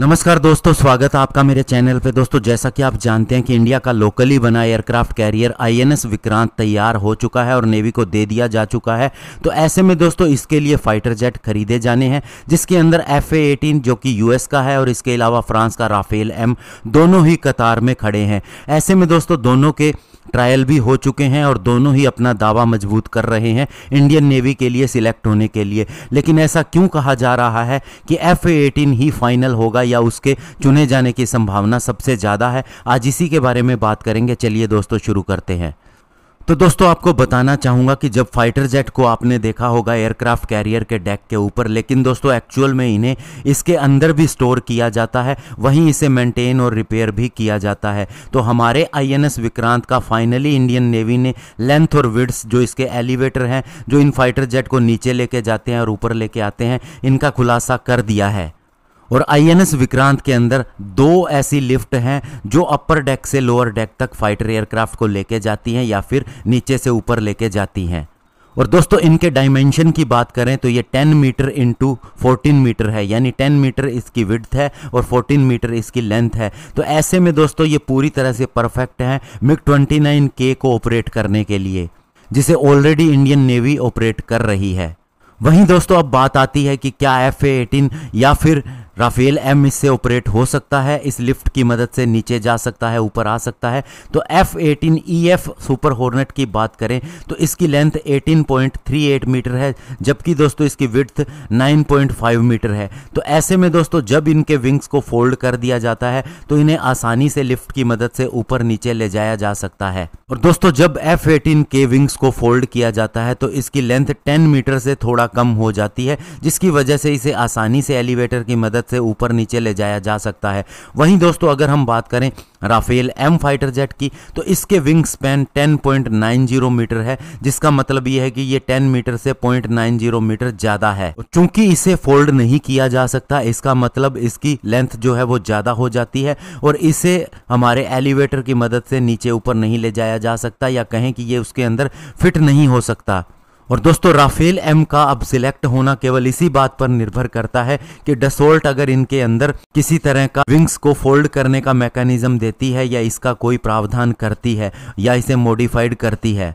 नमस्कार दोस्तों स्वागत है आपका मेरे चैनल पे दोस्तों जैसा कि आप जानते हैं कि इंडिया का लोकली बना एयरक्राफ्ट कैरियर आईएनएस विक्रांत तैयार हो चुका है और नेवी को दे दिया जा चुका है तो ऐसे में दोस्तों इसके लिए फाइटर जेट खरीदे जाने हैं जिसके अंदर एफ एटीन जो कि यूएस का है और इसके अलावा फ्रांस का राफेल एम दोनों ही कतार में खड़े हैं ऐसे में दोस्तों दोनों के ट्रायल भी हो चुके हैं और दोनों ही अपना दावा मजबूत कर रहे हैं इंडियन नेवी के लिए सिलेक्ट होने के लिए लेकिन ऐसा क्यों कहा जा रहा है कि एफ एटीन ही फाइनल होगा या उसके चुने जाने की संभावना सबसे ज़्यादा है आज इसी के बारे में बात करेंगे चलिए दोस्तों शुरू करते हैं तो दोस्तों आपको बताना चाहूँगा कि जब फाइटर जेट को आपने देखा होगा एयरक्राफ्ट कैरियर के डेक के ऊपर लेकिन दोस्तों एक्चुअल में इन्हें इसके अंदर भी स्टोर किया जाता है वहीं इसे मेंटेन और रिपेयर भी किया जाता है तो हमारे आईएनएस विक्रांत का फाइनली इंडियन नेवी ने लेंथ और विड्स जो इसके एलिवेटर हैं जो इन फाइटर जेट को नीचे लेके जाते हैं और ऊपर लेके आते हैं इनका खुलासा कर दिया है और आईएनएस विक्रांत के अंदर दो ऐसी लिफ्ट हैं जो अपर डेक से लोअर डेक तक फाइटर एयरक्राफ्ट को लेके जाती हैं या फिर नीचे से ऊपर लेके जाती हैं और दोस्तों इनके डायमेंशन की बात करें तो ये 10 मीटर इंटू 14 मीटर है यानी 10 मीटर इसकी विड्थ है और 14 मीटर इसकी लेंथ है तो ऐसे में दोस्तों ये पूरी तरह से परफेक्ट है मिग 29 के को ऑपरेट करने के लिए जिसे ऑलरेडी इंडियन नेवी ऑपरेट कर रही है वहीं दोस्तों अब बात आती है कि क्या एफ एटीन या फिर राफेल एम इससे ऑपरेट हो सकता है इस लिफ्ट की मदद से नीचे जा सकता है ऊपर आ सकता है तो F eighteen E F Super Hornet की बात करें तो इसकी लेंथ 18.38 मीटर है जबकि दोस्तों इसकी विड्थ 9.5 मीटर है तो ऐसे में दोस्तों जब इनके विंग्स को फोल्ड कर दिया जाता है तो इन्हें आसानी से लिफ्ट की मदद से ऊपर नीचे ले जाया जा सकता है और दोस्तों जब एफ एटीन के विंग्स को फोल्ड किया जाता है तो इसकी लेंथ टेन मीटर से थोड़ा कम हो जाती है जिसकी वजह से इसे आसानी से एलिवेटर की मदद से ऊपर नीचे ले जाया जा सकता है वहीं दोस्तों अगर हम बात करें राफेल एम फाइटर जेट की तो इसके विंग स्पैन 10.90 मीटर है जिसका मतलब यह है कि ये 10 मीटर से 0.90 मीटर ज़्यादा है चूंकि इसे फोल्ड नहीं किया जा सकता इसका मतलब इसकी लेंथ जो है वो ज़्यादा हो जाती है और इसे हमारे एलिवेटर की मदद से नीचे ऊपर नहीं ले जाया जा सकता या कहें कि ये उसके अंदर फिट नहीं हो सकता और दोस्तों राफेल एम का अब सिलेक्ट होना केवल इसी बात पर निर्भर करता है कि डसोल्ट अगर इनके अंदर किसी तरह का विंग्स को फोल्ड करने का मैकेनिज्म देती है या इसका कोई प्रावधान करती है या इसे मॉडिफाइड करती है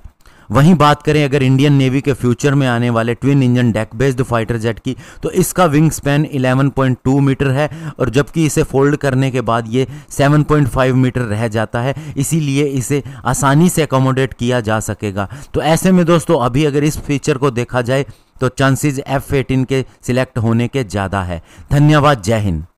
वहीं बात करें अगर इंडियन नेवी के फ्यूचर में आने वाले twin engine deck based fighter jet की तो इसका विंग स्पैन 11.2 मीटर है और जबकि इसे फोल्ड करने के बाद ये 7.5 मीटर रह जाता है इसीलिए इसे आसानी से अकोमोडेट किया जा सकेगा तो ऐसे में दोस्तों अभी अगर इस फीचर को देखा जाए तो चांसेज़ एफ एटीन के सिलेक्ट होने के ज़्यादा है धन्यवाद जय हिंद